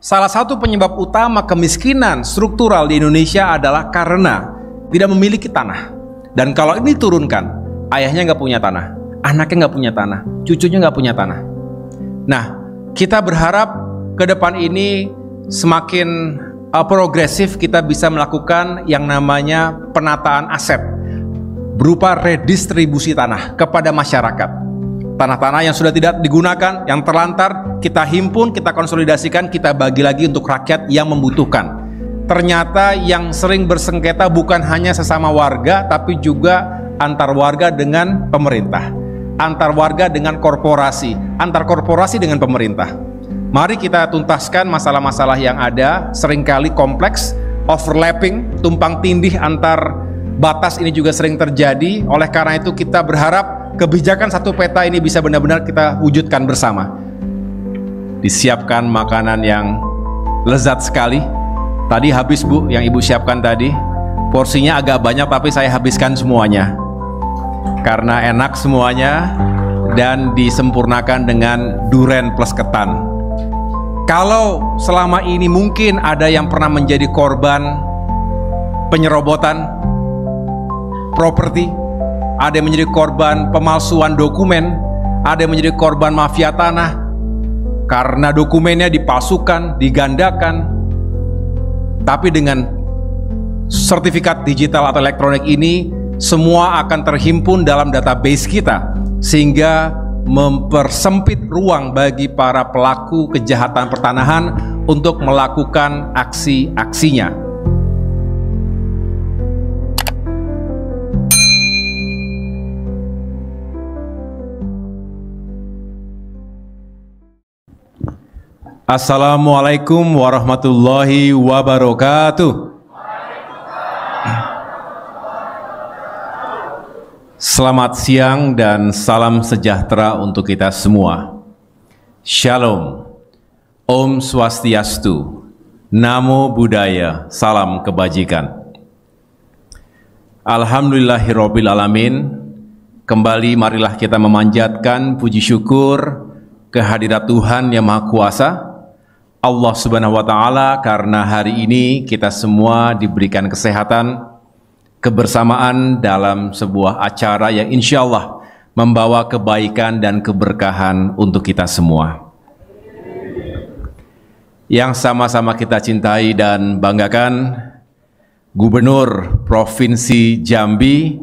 salah satu penyebab utama kemiskinan struktural di Indonesia adalah karena tidak memiliki tanah. Dan kalau ini turunkan, ayahnya nggak punya tanah, anaknya nggak punya tanah, cucunya nggak punya tanah. Nah, kita berharap ke depan ini semakin uh, progresif kita bisa melakukan yang namanya penataan aset berupa redistribusi tanah kepada masyarakat tanah-tanah yang sudah tidak digunakan, yang terlantar, kita himpun, kita konsolidasikan, kita bagi lagi untuk rakyat yang membutuhkan. Ternyata yang sering bersengketa bukan hanya sesama warga, tapi juga antar warga dengan pemerintah, antar warga dengan korporasi, antar korporasi dengan pemerintah. Mari kita tuntaskan masalah-masalah yang ada, seringkali kompleks, overlapping, tumpang tindih antar batas ini juga sering terjadi. Oleh karena itu kita berharap kebijakan satu peta ini bisa benar-benar kita wujudkan bersama. Disiapkan makanan yang lezat sekali. Tadi habis Bu yang Ibu siapkan tadi. Porsinya agak banyak tapi saya habiskan semuanya. Karena enak semuanya dan disempurnakan dengan duren plus ketan. Kalau selama ini mungkin ada yang pernah menjadi korban penyerobotan properti, ada yang menjadi korban pemalsuan dokumen, ada yang menjadi korban mafia tanah karena dokumennya dipalsukan, digandakan. Tapi dengan sertifikat digital atau elektronik ini, semua akan terhimpun dalam database kita sehingga mempersempit ruang bagi para pelaku kejahatan pertanahan untuk melakukan aksi-aksinya. Assalamualaikum warahmatullahi wabarakatuh. Selamat siang dan salam sejahtera untuk kita semua. Shalom. Om Swastiastu. Namo Buddhaya. Salam kebajikan. Alhamdulillahirabbil alamin. Kembali marilah kita memanjatkan puji syukur kehadirat Tuhan yang Maha Kuasa Allah Subhanahu wa taala karena hari ini kita semua diberikan kesehatan, kebersamaan dalam sebuah acara yang insya Allah membawa kebaikan dan keberkahan untuk kita semua. Yang sama-sama kita cintai dan banggakan, Gubernur Provinsi Jambi,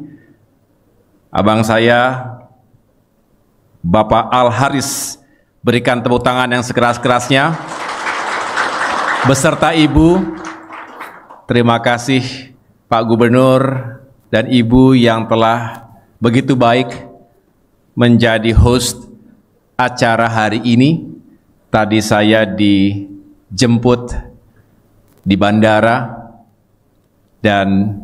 abang saya, Bapak Al Haris, berikan tepuk tangan yang sekeras-kerasnya beserta Ibu, terima kasih Pak Gubernur dan Ibu yang telah begitu baik menjadi host acara hari ini. Tadi saya dijemput di bandara dan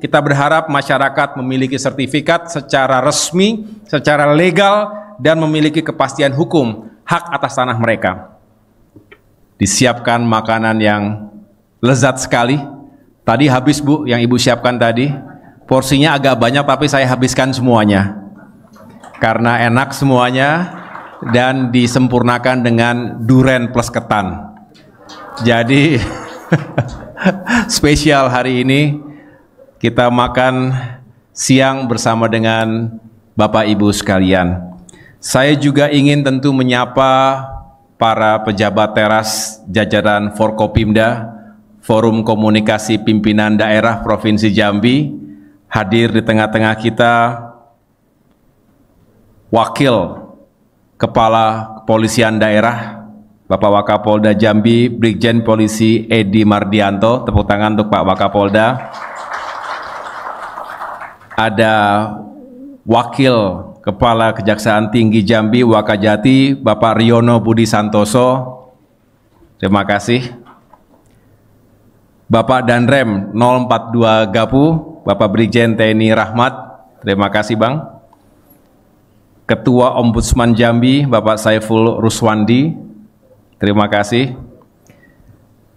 kita berharap masyarakat memiliki sertifikat secara resmi, secara legal, dan memiliki kepastian hukum hak atas tanah mereka disiapkan makanan yang lezat sekali. Tadi habis Bu yang Ibu siapkan tadi. Porsinya agak banyak tapi saya habiskan semuanya. Karena enak semuanya dan disempurnakan dengan duren plus ketan. Jadi spesial hari ini kita makan siang bersama dengan Bapak Ibu sekalian. Saya juga ingin tentu menyapa para pejabat teras jajaran Forkopimda, Forum Komunikasi Pimpinan Daerah Provinsi Jambi, hadir di tengah-tengah kita Wakil Kepala Kepolisian Daerah Bapak Wakapolda Jambi, Brigjen Polisi Edi Mardianto, tepuk tangan untuk Pak Wakapolda. Ada Wakil Kepala Kejaksaan Tinggi Jambi Wakajati Bapak Riono Budi Santoso terima kasih Bapak Danrem 042 Gapu Bapak Brigjen TNI Rahmat terima kasih Bang Ketua Ombudsman Jambi Bapak Saiful Ruswandi terima kasih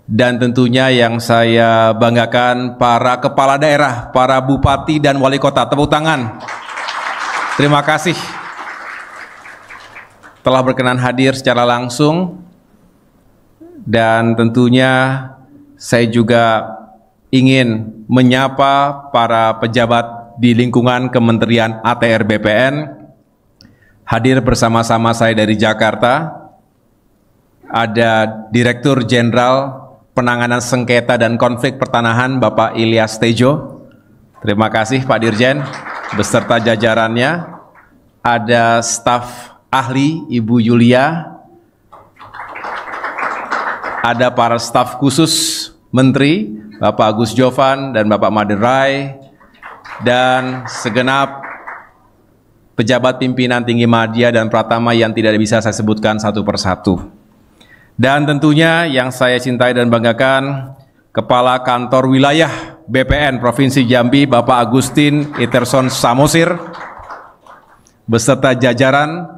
dan tentunya yang saya banggakan para kepala daerah, para bupati dan wali kota. Tepuk tangan. Terima kasih telah berkenan hadir secara langsung dan tentunya saya juga ingin menyapa para pejabat di lingkungan Kementerian ATR BPN hadir bersama-sama saya dari Jakarta ada Direktur Jenderal Penanganan Sengketa dan Konflik Pertanahan Bapak Ilyas Tejo terima kasih Pak Dirjen beserta jajarannya, ada staf ahli Ibu Yulia, ada para staf khusus Menteri Bapak Agus Jovan dan Bapak Maderai, dan segenap pejabat pimpinan tinggi media dan Pratama yang tidak bisa saya sebutkan satu persatu. Dan tentunya yang saya cintai dan banggakan, Kepala Kantor Wilayah BPN Provinsi Jambi Bapak Agustin Iterson Samosir beserta jajaran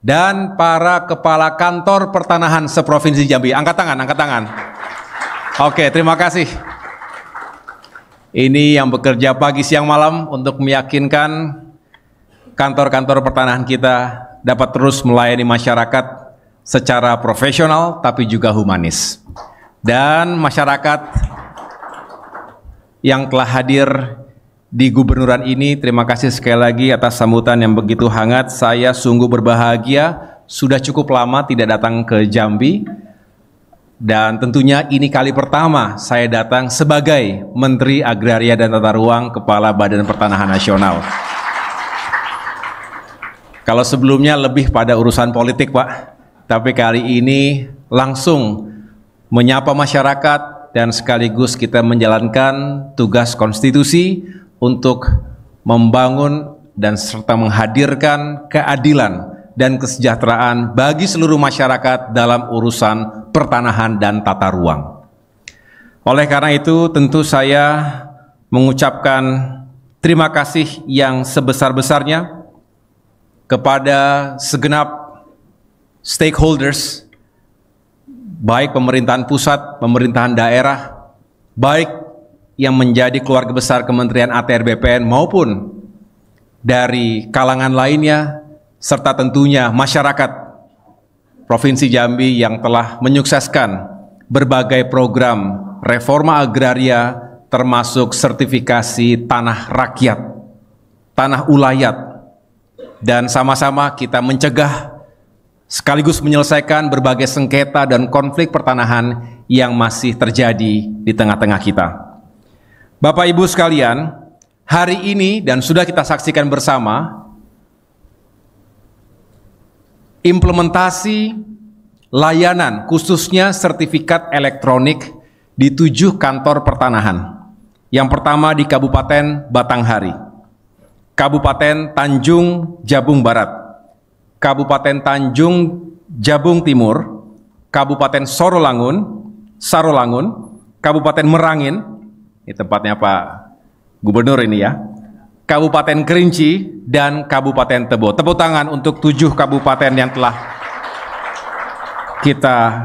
dan para kepala kantor pertanahan seprovinsi Jambi. Angkat tangan, angkat tangan. Oke, terima kasih. Ini yang bekerja pagi siang malam untuk meyakinkan kantor-kantor pertanahan kita dapat terus melayani masyarakat secara profesional tapi juga humanis. Dan masyarakat yang telah hadir di gubernuran ini. Terima kasih sekali lagi atas sambutan yang begitu hangat. Saya sungguh berbahagia sudah cukup lama tidak datang ke Jambi. Dan tentunya ini kali pertama saya datang sebagai Menteri Agraria dan Tata Ruang Kepala Badan Pertanahan Nasional. Kalau sebelumnya lebih pada urusan politik, Pak. Tapi kali ini langsung menyapa masyarakat, dan sekaligus kita menjalankan tugas konstitusi untuk membangun dan serta menghadirkan keadilan dan kesejahteraan bagi seluruh masyarakat dalam urusan pertanahan dan tata ruang. Oleh karena itu, tentu saya mengucapkan terima kasih yang sebesar-besarnya kepada segenap stakeholders baik pemerintahan pusat, pemerintahan daerah, baik yang menjadi keluarga besar Kementerian ATR BPN maupun dari kalangan lainnya serta tentunya masyarakat Provinsi Jambi yang telah menyukseskan berbagai program reforma agraria termasuk sertifikasi tanah rakyat, tanah ulayat dan sama-sama kita mencegah sekaligus menyelesaikan berbagai sengketa dan konflik pertanahan yang masih terjadi di tengah-tengah kita. Bapak Ibu sekalian, hari ini dan sudah kita saksikan bersama implementasi layanan khususnya sertifikat elektronik di tujuh kantor pertanahan. Yang pertama di Kabupaten Batanghari, Kabupaten Tanjung Jabung Barat, Kabupaten Tanjung Jabung Timur, Kabupaten Sorolangun, Sarolangun, Kabupaten Merangin, ini tempatnya Pak Gubernur ini ya, Kabupaten Kerinci, dan Kabupaten Tebo. Tepuk tangan untuk tujuh kabupaten yang telah kita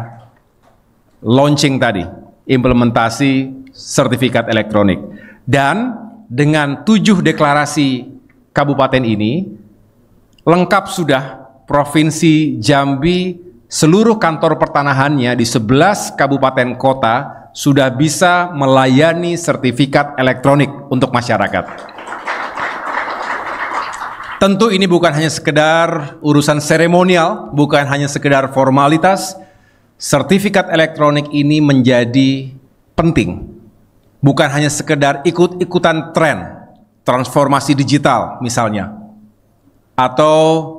launching tadi, implementasi sertifikat elektronik. Dan dengan tujuh deklarasi kabupaten ini, lengkap sudah Provinsi Jambi seluruh kantor pertanahannya di 11 kabupaten kota sudah bisa melayani sertifikat elektronik untuk masyarakat. Tentu ini bukan hanya sekedar urusan seremonial, bukan hanya sekedar formalitas. Sertifikat elektronik ini menjadi penting. Bukan hanya sekedar ikut-ikutan tren, transformasi digital misalnya. Atau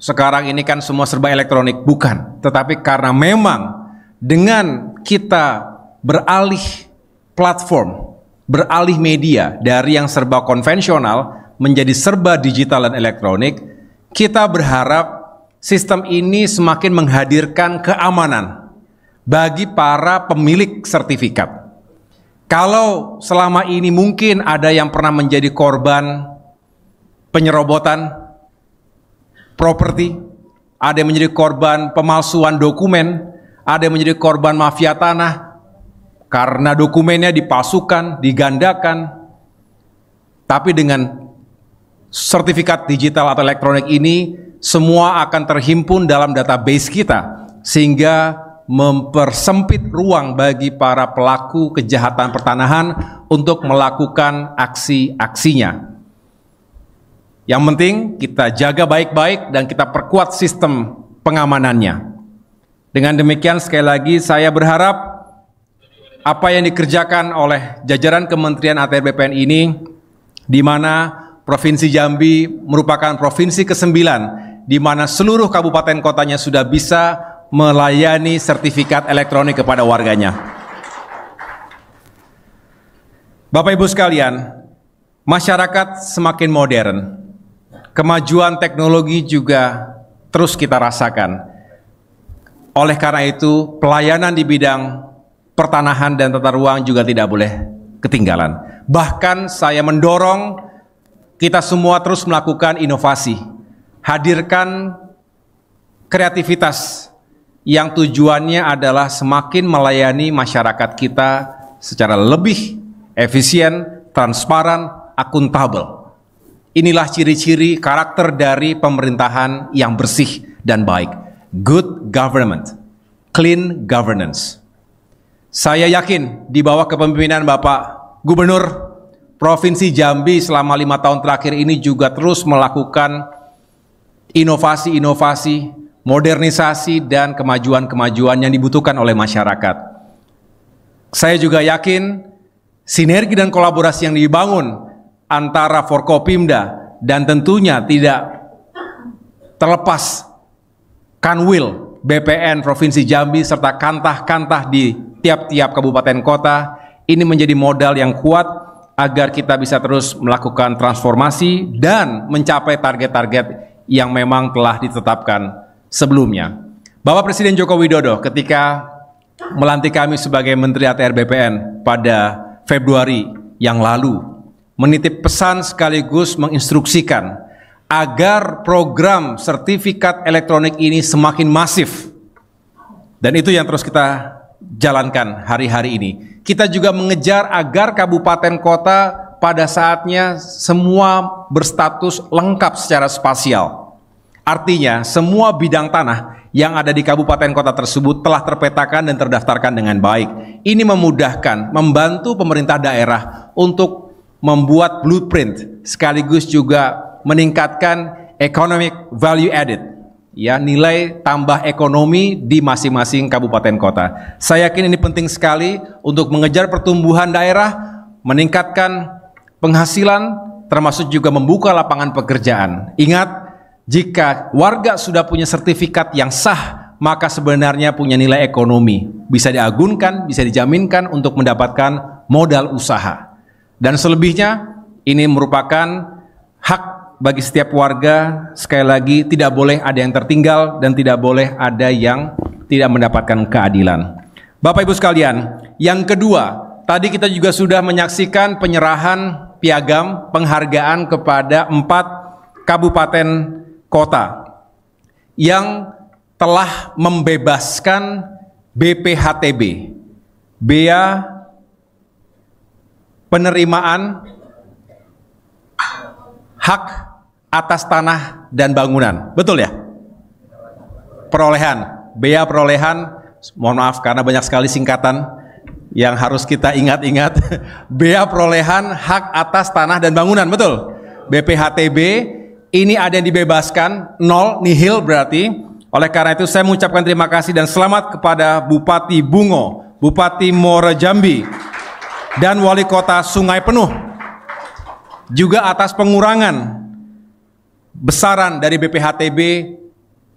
sekarang ini kan semua serba elektronik, bukan. Tetapi karena memang dengan kita beralih platform, beralih media dari yang serba konvensional menjadi serba digital dan elektronik, kita berharap sistem ini semakin menghadirkan keamanan bagi para pemilik sertifikat. Kalau selama ini mungkin ada yang pernah menjadi korban penyerobotan, properti, ada yang menjadi korban pemalsuan dokumen, ada yang menjadi korban mafia tanah karena dokumennya dipalsukan, digandakan. Tapi dengan sertifikat digital atau elektronik ini semua akan terhimpun dalam database kita sehingga mempersempit ruang bagi para pelaku kejahatan pertanahan untuk melakukan aksi-aksinya. Yang penting kita jaga baik-baik dan kita perkuat sistem pengamanannya. Dengan demikian sekali lagi saya berharap apa yang dikerjakan oleh jajaran Kementerian ATR BPN ini di mana Provinsi Jambi merupakan provinsi ke-9 di mana seluruh kabupaten kotanya sudah bisa melayani sertifikat elektronik kepada warganya. Bapak Ibu sekalian, masyarakat semakin modern. Kemajuan teknologi juga terus kita rasakan. Oleh karena itu, pelayanan di bidang pertanahan dan tata ruang juga tidak boleh ketinggalan. Bahkan saya mendorong kita semua terus melakukan inovasi. Hadirkan kreativitas yang tujuannya adalah semakin melayani masyarakat kita secara lebih efisien, transparan, akuntabel. Inilah ciri-ciri karakter dari pemerintahan yang bersih dan baik. Good government, clean governance. Saya yakin di bawah kepemimpinan Bapak Gubernur Provinsi Jambi selama lima tahun terakhir ini juga terus melakukan inovasi-inovasi, modernisasi, dan kemajuan-kemajuan yang dibutuhkan oleh masyarakat. Saya juga yakin sinergi dan kolaborasi yang dibangun antara Forkopimda dan tentunya tidak terlepas Kanwil BPN Provinsi Jambi serta kantah-kantah di tiap-tiap kabupaten kota ini menjadi modal yang kuat agar kita bisa terus melakukan transformasi dan mencapai target-target yang memang telah ditetapkan sebelumnya. Bapak Presiden Joko Widodo ketika melantik kami sebagai Menteri ATR BPN pada Februari yang lalu menitip pesan sekaligus menginstruksikan agar program sertifikat elektronik ini semakin masif. Dan itu yang terus kita jalankan hari-hari ini. Kita juga mengejar agar kabupaten kota pada saatnya semua berstatus lengkap secara spasial. Artinya, semua bidang tanah yang ada di kabupaten kota tersebut telah terpetakan dan terdaftarkan dengan baik. Ini memudahkan, membantu pemerintah daerah untuk membuat blueprint sekaligus juga meningkatkan economic value added ya nilai tambah ekonomi di masing-masing kabupaten kota. Saya yakin ini penting sekali untuk mengejar pertumbuhan daerah, meningkatkan penghasilan termasuk juga membuka lapangan pekerjaan. Ingat, jika warga sudah punya sertifikat yang sah, maka sebenarnya punya nilai ekonomi, bisa diagunkan, bisa dijaminkan untuk mendapatkan modal usaha. Dan selebihnya ini merupakan hak bagi setiap warga. Sekali lagi tidak boleh ada yang tertinggal dan tidak boleh ada yang tidak mendapatkan keadilan. Bapak Ibu sekalian, yang kedua, tadi kita juga sudah menyaksikan penyerahan piagam penghargaan kepada empat kabupaten kota yang telah membebaskan BPHTB, Bea penerimaan hak atas tanah dan bangunan. Betul ya? Perolehan, bea perolehan, mohon maaf karena banyak sekali singkatan yang harus kita ingat-ingat. bea perolehan hak atas tanah dan bangunan, betul? BPHTB ini ada yang dibebaskan, nol nihil berarti. Oleh karena itu saya mengucapkan terima kasih dan selamat kepada Bupati Bungo, Bupati Morajambi. Jambi, dan wali kota Sungai Penuh juga atas pengurangan besaran dari BPHTB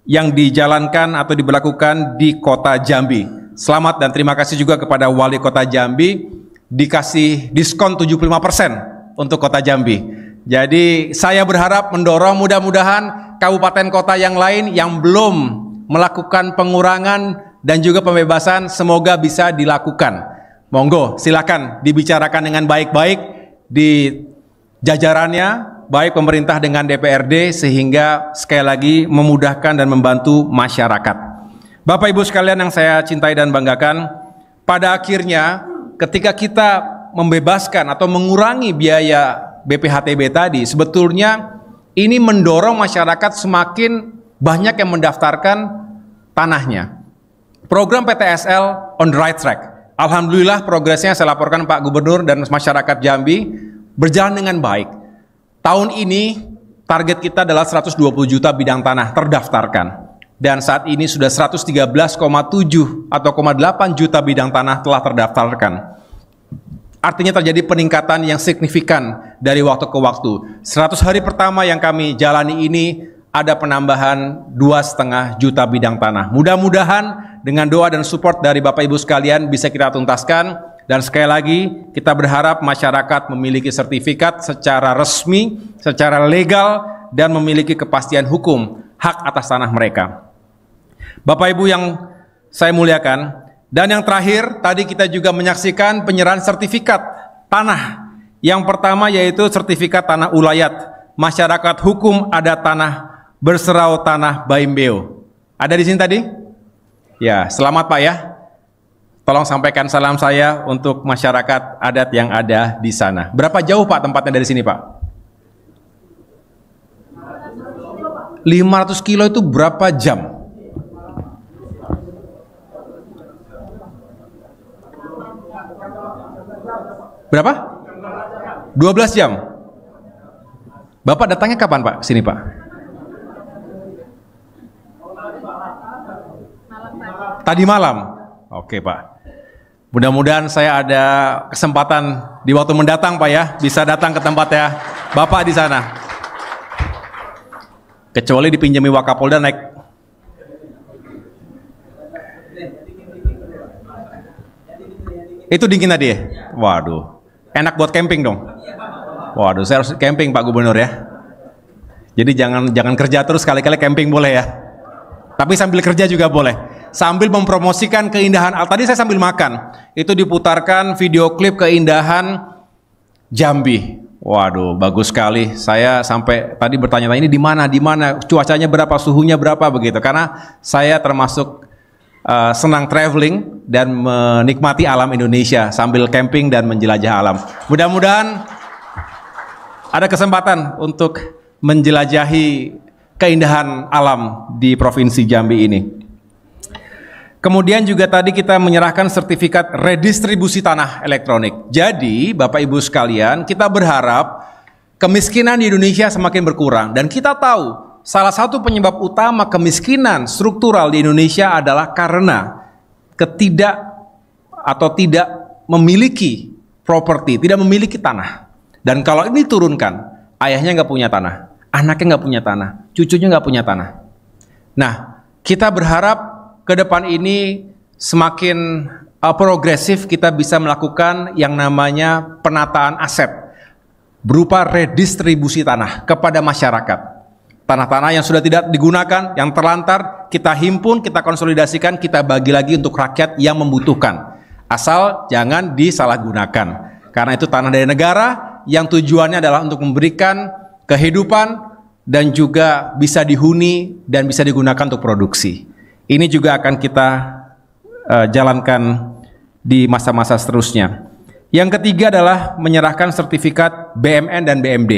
yang dijalankan atau diberlakukan di kota Jambi. Selamat dan terima kasih juga kepada wali kota Jambi dikasih diskon 75% untuk kota Jambi. Jadi saya berharap mendorong mudah-mudahan kabupaten kota yang lain yang belum melakukan pengurangan dan juga pembebasan semoga bisa dilakukan. Monggo, silakan dibicarakan dengan baik-baik di jajarannya, baik pemerintah dengan DPRD sehingga sekali lagi memudahkan dan membantu masyarakat. Bapak Ibu sekalian yang saya cintai dan banggakan, pada akhirnya ketika kita membebaskan atau mengurangi biaya BPHTB tadi, sebetulnya ini mendorong masyarakat semakin banyak yang mendaftarkan tanahnya. Program PTSL on the right track. Alhamdulillah progresnya saya laporkan Pak Gubernur dan masyarakat Jambi berjalan dengan baik. Tahun ini target kita adalah 120 juta bidang tanah terdaftarkan. Dan saat ini sudah 113,7 atau 8 juta bidang tanah telah terdaftarkan. Artinya terjadi peningkatan yang signifikan dari waktu ke waktu. 100 hari pertama yang kami jalani ini ada penambahan dua setengah juta bidang tanah. Mudah-mudahan dengan doa dan support dari Bapak Ibu sekalian bisa kita tuntaskan. Dan sekali lagi kita berharap masyarakat memiliki sertifikat secara resmi, secara legal, dan memiliki kepastian hukum hak atas tanah mereka. Bapak Ibu yang saya muliakan, dan yang terakhir tadi kita juga menyaksikan penyerahan sertifikat tanah. Yang pertama yaitu sertifikat tanah ulayat. Masyarakat hukum ada tanah berserau tanah Baimbeo. Ada di sini tadi? Ya, selamat Pak ya. Tolong sampaikan salam saya untuk masyarakat adat yang ada di sana. Berapa jauh Pak tempatnya dari sini Pak? 500 kilo itu berapa jam? Berapa? 12 jam. Bapak datangnya kapan Pak? Sini Pak. tadi malam. Oke Pak. Mudah-mudahan saya ada kesempatan di waktu mendatang Pak ya, bisa datang ke tempat ya Bapak di sana. Kecuali dipinjami Wakapolda naik Itu dingin tadi ya? Waduh. Enak buat camping dong. Waduh, saya harus camping Pak Gubernur ya. Jadi jangan jangan kerja terus kali-kali camping boleh ya. Tapi sambil kerja juga boleh sambil mempromosikan keindahan alam. tadi saya sambil makan itu diputarkan video klip keindahan Jambi Waduh, bagus sekali. Saya sampai tadi bertanya-tanya ini di mana, di mana, cuacanya berapa, suhunya berapa begitu. Karena saya termasuk uh, senang traveling dan menikmati alam Indonesia sambil camping dan menjelajah alam. Mudah-mudahan ada kesempatan untuk menjelajahi keindahan alam di Provinsi Jambi ini. Kemudian juga tadi kita menyerahkan sertifikat redistribusi tanah elektronik. Jadi, Bapak Ibu sekalian, kita berharap kemiskinan di Indonesia semakin berkurang dan kita tahu salah satu penyebab utama kemiskinan struktural di Indonesia adalah karena ketidak atau tidak memiliki properti, tidak memiliki tanah. Dan kalau ini turunkan, ayahnya nggak punya tanah, anaknya nggak punya tanah, cucunya nggak punya tanah. Nah, kita berharap ke depan ini semakin uh, progresif kita bisa melakukan yang namanya penataan aset berupa redistribusi tanah kepada masyarakat. Tanah-tanah yang sudah tidak digunakan, yang terlantar, kita himpun, kita konsolidasikan, kita bagi lagi untuk rakyat yang membutuhkan. Asal jangan disalahgunakan. Karena itu tanah dari negara yang tujuannya adalah untuk memberikan kehidupan dan juga bisa dihuni dan bisa digunakan untuk produksi. Ini juga akan kita uh, jalankan di masa-masa seterusnya. Yang ketiga adalah menyerahkan sertifikat BMN dan BMD.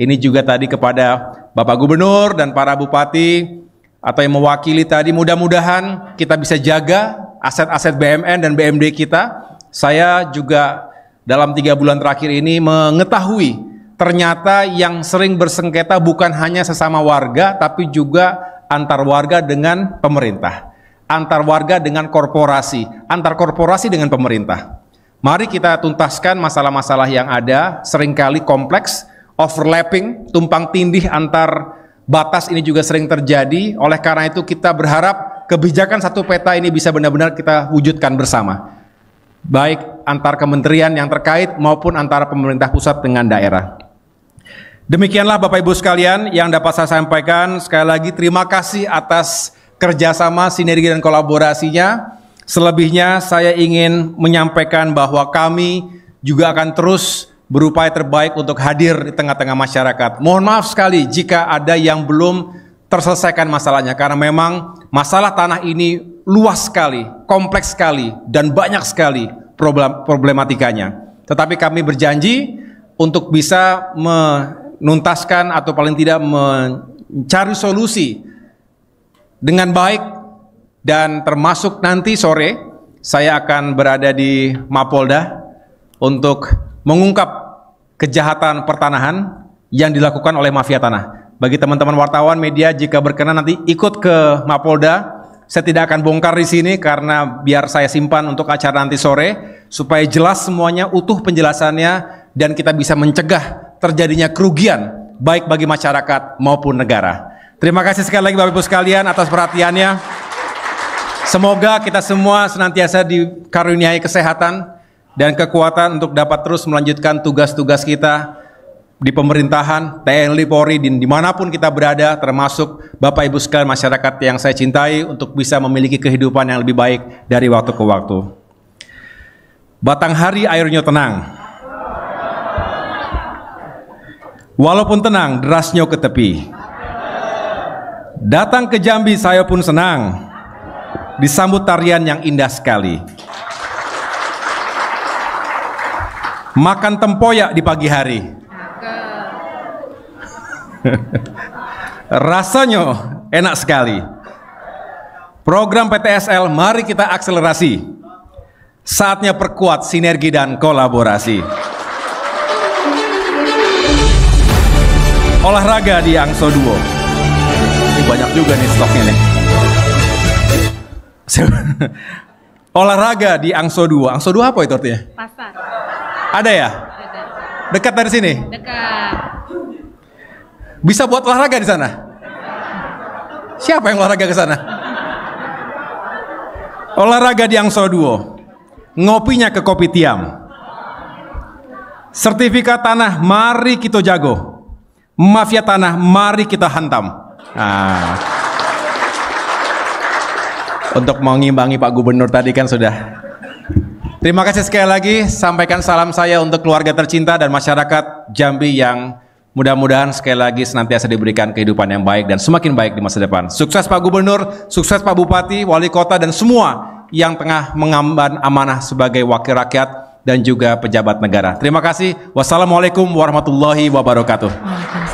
Ini juga tadi kepada Bapak Gubernur dan para bupati atau yang mewakili tadi mudah-mudahan kita bisa jaga aset-aset BMN dan BMD kita. Saya juga dalam tiga bulan terakhir ini mengetahui ternyata yang sering bersengketa bukan hanya sesama warga tapi juga antar warga dengan pemerintah, antar warga dengan korporasi, antar korporasi dengan pemerintah. Mari kita tuntaskan masalah-masalah yang ada, seringkali kompleks, overlapping, tumpang tindih antar batas ini juga sering terjadi. Oleh karena itu kita berharap kebijakan satu peta ini bisa benar-benar kita wujudkan bersama. Baik antar kementerian yang terkait maupun antara pemerintah pusat dengan daerah. Demikianlah Bapak Ibu sekalian yang dapat saya sampaikan. Sekali lagi terima kasih atas kerjasama, sinergi dan kolaborasinya. Selebihnya saya ingin menyampaikan bahwa kami juga akan terus berupaya terbaik untuk hadir di tengah-tengah masyarakat. Mohon maaf sekali jika ada yang belum terselesaikan masalahnya karena memang masalah tanah ini luas sekali, kompleks sekali dan banyak sekali problem problematikanya. Tetapi kami berjanji untuk bisa me menuntaskan atau paling tidak mencari solusi dengan baik dan termasuk nanti sore saya akan berada di Mapolda untuk mengungkap kejahatan pertanahan yang dilakukan oleh mafia tanah. Bagi teman-teman wartawan media jika berkenan nanti ikut ke Mapolda. Saya tidak akan bongkar di sini karena biar saya simpan untuk acara nanti sore supaya jelas semuanya utuh penjelasannya dan kita bisa mencegah terjadinya kerugian baik bagi masyarakat maupun negara. Terima kasih sekali lagi Bapak Ibu sekalian atas perhatiannya. Semoga kita semua senantiasa dikaruniai kesehatan dan kekuatan untuk dapat terus melanjutkan tugas-tugas kita di pemerintahan, TNI, Polri, di dimanapun kita berada, termasuk Bapak Ibu sekalian masyarakat yang saya cintai untuk bisa memiliki kehidupan yang lebih baik dari waktu ke waktu. Batang hari airnya tenang, Walaupun tenang, derasnya ke tepi. Datang ke Jambi saya pun senang. Disambut tarian yang indah sekali. Makan tempoyak di pagi hari. Rasanya enak sekali. Program PTSL mari kita akselerasi. Saatnya perkuat sinergi dan kolaborasi. olahraga di Angso Duo. Ini banyak juga nih stoknya nih. olahraga di Angso Duo. Angso Duo apa itu artinya? Pasar. Ada ya? Ada. Dekat dari sini? Dekat. Bisa buat olahraga di sana? Siapa yang olahraga ke sana? Olahraga di Angso Duo. Ngopinya ke Kopi Tiam. Sertifikat tanah mari kita jago mafia tanah mari kita hantam nah. untuk mengimbangi Pak Gubernur tadi kan sudah terima kasih sekali lagi sampaikan salam saya untuk keluarga tercinta dan masyarakat Jambi yang mudah-mudahan sekali lagi senantiasa diberikan kehidupan yang baik dan semakin baik di masa depan sukses Pak Gubernur sukses Pak Bupati Wali Kota dan semua yang tengah mengamban amanah sebagai wakil rakyat dan juga pejabat negara. Terima kasih. Wassalamualaikum warahmatullahi wabarakatuh.